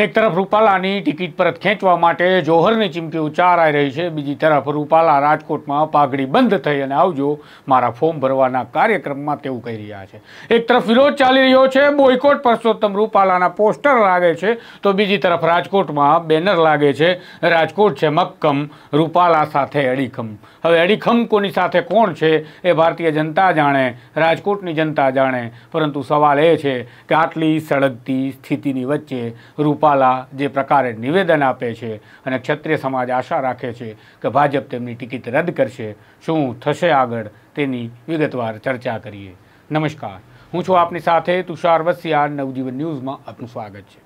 એક તરફ રૂપાલાની ટિકિટ પરત ખેંચવા માટે જોહરની ચીમકી આવી રહી છે બીજી તરફ રૂપાલા રાજકોટમાં પાઘડી બંધ થઈ અને આવજો મારા ફોર્મ ભરવાના કાર્યક્રમમાં તેવું કહી રહ્યા છે એક તરફ વિરોધ ચાલી રહ્યો છે બોયકોટ પરસોત્તમ રૂપાલાના પોસ્ટર લાગે છે તો બીજી તરફ રાજકોટમાં બેનર લાગે છે રાજકોટ છે મક્કમ રૂપાલા સાથે અડીખમ હવે અડીખમ કોની સાથે કોણ છે એ ભારતીય જનતા જાણે રાજકોટની જનતા જાણે પરંતુ સવાલ એ છે કે આટલી સળગતી સ્થિતિની વચ્ચે રૂપા રૂપાલા જે પ્રકારે નિવેદન આપે છે અને ક્ષત્રિય સમાજ આશા રાખે છે કે ભાજપ તેમની ટિકિટ રદ કરશે શું થશે આગળ તેની વિગતવાર ચર્ચા કરીએ નમસ્કાર હું છું આપની સાથે તુષાર વસિયા નવજીવન ન્યૂઝમાં આપનું સ્વાગત છે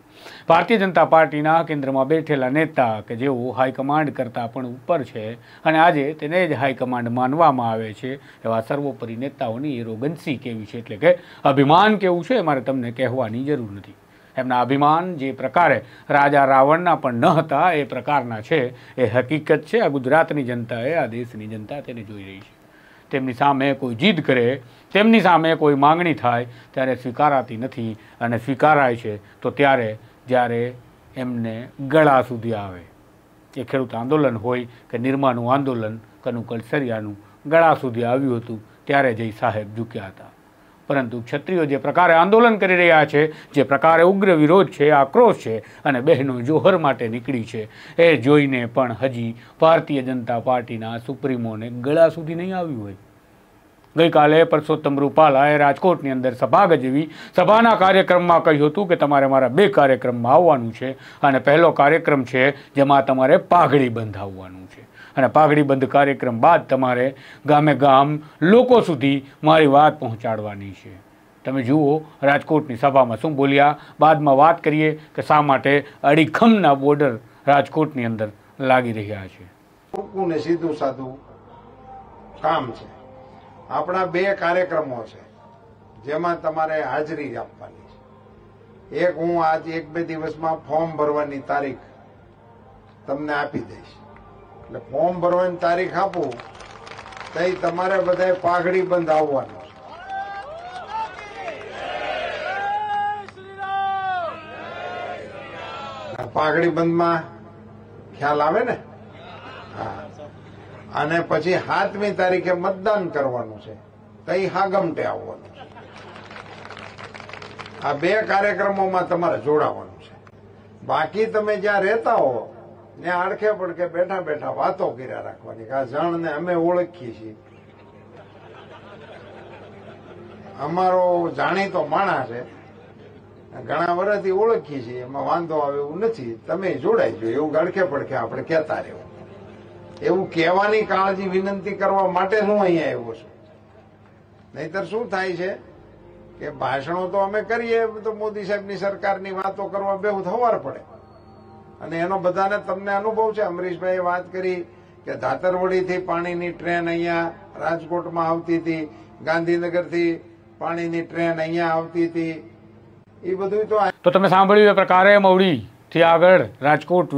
ભારતીય જનતા પાર્ટીના કેન્દ્રમાં બેઠેલા નેતા કે જેઓ હાઈકમાન્ડ કરતાં પણ ઉપર છે અને આજે તેને જ હાઈકમાન્ડ માનવામાં આવે છે એવા સર્વોપરી નેતાઓની એરોગન્સી કેવી છે એટલે કે અભિમાન કેવું છે એ મારે તમને કહેવાની જરૂર નથી એમના અભિમાન જે પ્રકારે રાજા રાવણના પણ ન હતા એ પ્રકારના છે એ હકીકત છે આ ગુજરાતની જનતાએ આ દેશની જનતા તેને જોઈ રહી છે તેમની સામે કોઈ જીદ કરે તેમની સામે કોઈ માંગણી થાય ત્યારે સ્વીકારાતી નથી અને સ્વીકારાય છે તો ત્યારે જ્યારે એમને ગળા સુધી આવે એ ખેડૂત આંદોલન હોય કે નિરમાનું આંદોલન કનુ કલસરિયાનું ગળા સુધી આવ્યું હતું ત્યારે જય સાહેબ ઝૂક્યા હતા પરંતુ ક્ષત્રિયો જે પ્રકારે આંદોલન કરી રહ્યા છે જે પ્રકારે ઉગ્ર વિરોધ છે આક્રોશ છે અને બહેનો જોહર માટે નીકળી છે એ જોઈને પણ હજી ભારતીય જનતા પાર્ટીના સુપ્રીમોને ગળા સુધી નહીં આવ્યું હોય ગઈકાલે પરસોત્તમ રૂપાલાએ રાજકોટની અંદર સભા ગજવી સભાના કાર્યક્રમમાં કહ્યું હતું કે તમારે મારા બે કાર્યક્રમમાં આવવાનું છે અને પહેલો કાર્યક્રમ છે જેમાં તમારે પાઘડી બંધાવવાનું છે અને પાઘડીબંધ કાર્યક્રમ બાદ તમારે ગામે ગામ લોકો સુધી મારી વાત પહોંચાડવાની છે તમે જુઓ રાજકોટની સભામાં શું બોલ્યા બાદમાં વાત કરીએ કે શા માટે અડીખમના બોર્ડર રાજકોટની અંદર લાગી રહ્યા છે ને સીધું સાધું કામ છે આપણા બે કાર્યક્રમો છે જેમાં તમારે હાજરી આપવાની છે એક હું આજ એક બે દિવસમાં ફોર્મ ભરવાની તારીખ તમને આપી દઈશ એટલે ફોર્મ ભરવાની તારીખ આપું તઈ તમારે બધા પાઘડી બંધ આવવાનો પાઘડી બંધમાં ખ્યાલ આવે ને હા અને પછી સાતમી તારીખે મતદાન કરવાનું છે તઈ હાગમટે આવવાનું છે આ બે કાર્યક્રમોમાં તમારે જોડાવાનું છે બાકી તમે જ્યાં રહેતા હો ને આડખે પડખે બેઠા બેઠા વાતો કર્યા રાખવાની કે આ જણને અમે ઓળખીએ છીએ અમારો જાણીતો માણસ છે ઘણા વર્ષથી ઓળખીએ છીએ એમાં વાંધો આવે એવું નથી તમે જોડાઈ જો એવું ગળખે પડખે આપણે કહેતા રહેવું એવું કહેવાની કાળજી વિનંતી કરવા માટે હું અહીંયા આવ્યો છું નહીતર શું થાય છે કે ભાષણો તો અમે કરીએ તો મોદી સાહેબની સરકારની વાતો કરવા બેહું થવાર પડે અને એનો બધાને તમને અનુભવ છે અમરીશભાઈએ વાત કરી કે ધાતરવડીથી પાણીની ટ્રેન અહીંયા રાજકોટમાં આવતી હતી ગાંધીનગરથી પાણીની ટ્રેન અહીંયા આવતી હતી એ બધું તો તો તમે સાંભળ્યું એ પ્રકારે મવડીથી આગળ રાજકોટ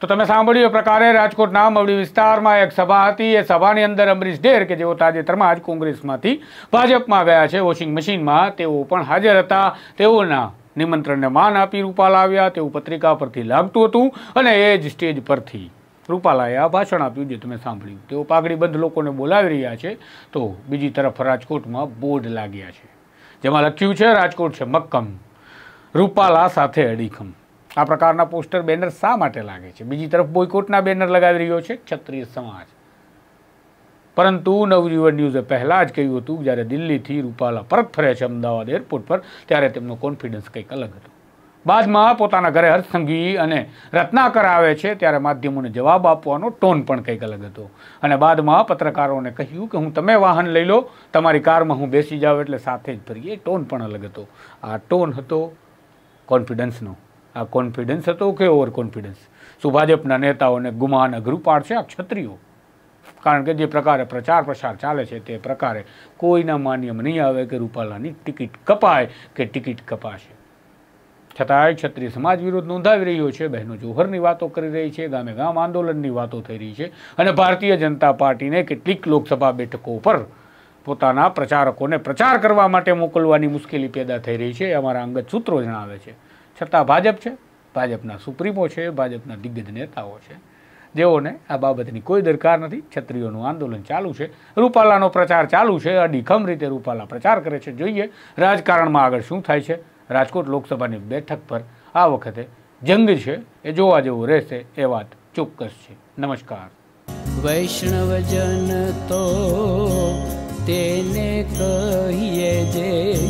તો તમે સાંભળ્યું એ પ્રકારે રાજકોટના મવડી વિસ્તારમાં એક સભા હતી એ સભાની અંદર અમરીશ ઢેર કે જેઓ તાજેતરમાં આજ કોંગ્રેસમાંથી ભાજપમાં ગયા છે વોશિંગ મશીનમાં તેઓ પણ હાજર હતા તેઓના નિમંત્રણને માન આપી રૂપાલા આવ્યા તેવું પત્રિકા પરથી લાગતું હતું અને એ જ સ્ટેજ પરથી રૂપાલાએ આ ભાષણ આપ્યું જે તમે સાંભળ્યું તેઓ પાઘડીબંધ લોકોને બોલાવી રહ્યા છે તો બીજી તરફ રાજકોટમાં બોર્ડ લાગ્યા છે જેમાં લખ્યું છે રાજકોટ છે મક્કમ રૂપાલા સાથે અડીખમ આ પ્રકારના પોસ્ટર બેનર શા માટે લાગે છે બીજી તરફ બોયકોટના બેનર લગાવી રહ્યો છે ક્ષત્રિય સમાજ પરંતુ નવજીવન ન્યૂઝે પહેલાં જ કહ્યું હતું જ્યારે દિલ્હીથી રૂપાલા પરત ફરે છે અમદાવાદ એરપોર્ટ પર ત્યારે તેમનો કોન્ફિડન્સ કંઈક અલગ હતો બાદમાં પોતાના ઘરે હર્ષ સંઘવી અને રત્નાકર આવે છે ત્યારે માધ્યમોને જવાબ આપવાનો ટોન પણ કંઈક અલગ હતો અને બાદમાં પત્રકારોને કહ્યું કે હું તમે વાહન લઈ લો તમારી કારમાં હું બેસી જાઉં એટલે સાથે જ ફરીએ ટોન પણ અલગ હતો આ ટોન હતો કોન્ફિડન્સનો આ કોન્ફિડન્સ હતો કે ઓવર કોન્ફિડન્સ શું ભાજપના નેતાઓને ગુમાન અઘરું પાડશે આ ક્ષત્રિયો કારણ કે જે પ્રકારે પ્રચાર પ્રસાર ચાલે છે તે પ્રકારે કોઈના માન્યમાં નહીં આવે કે રૂપાલાની ટિકિટ કપાય કે ટિકિટ કપાશે છતાંય ક્ષત્રિય સમાજ વિરોધ નોંધાવી રહ્યો છે બહેનો જોહરની વાતો કરી રહી છે ગામે ગામ આંદોલનની વાતો થઈ રહી છે અને ભારતીય જનતા પાર્ટીને કેટલીક લોકસભા બેઠકો પર પોતાના પ્રચારકોને પ્રચાર કરવા માટે મોકલવાની મુશ્કેલી પેદા થઈ રહી છે અમારા અંગત સૂત્રો જણાવે છે છતાં ભાજપ છે ભાજપના સુપ્રીમો છે ભાજપના દિગ્ગજ નેતાઓ છે જેઓને આ બાબતની કોઈ દરકાર નથી છત્રીઓનું આંદોલન ચાલુ છે રૂપાલાનો પ્રચાર ચાલુ છે અડીખમ રીતે રૂપાલા પ્રચાર કરે છે જોઈએ રાજકારણમાં આગળ શું થાય છે રાજકોટ લોકસભાની બેઠક પર આ વખતે જંગ છે એ જોવા જેવું રહેશે એ વાત ચોક્કસ છે નમસ્કાર વૈષ્ણવજન તો તેને કહીએ જે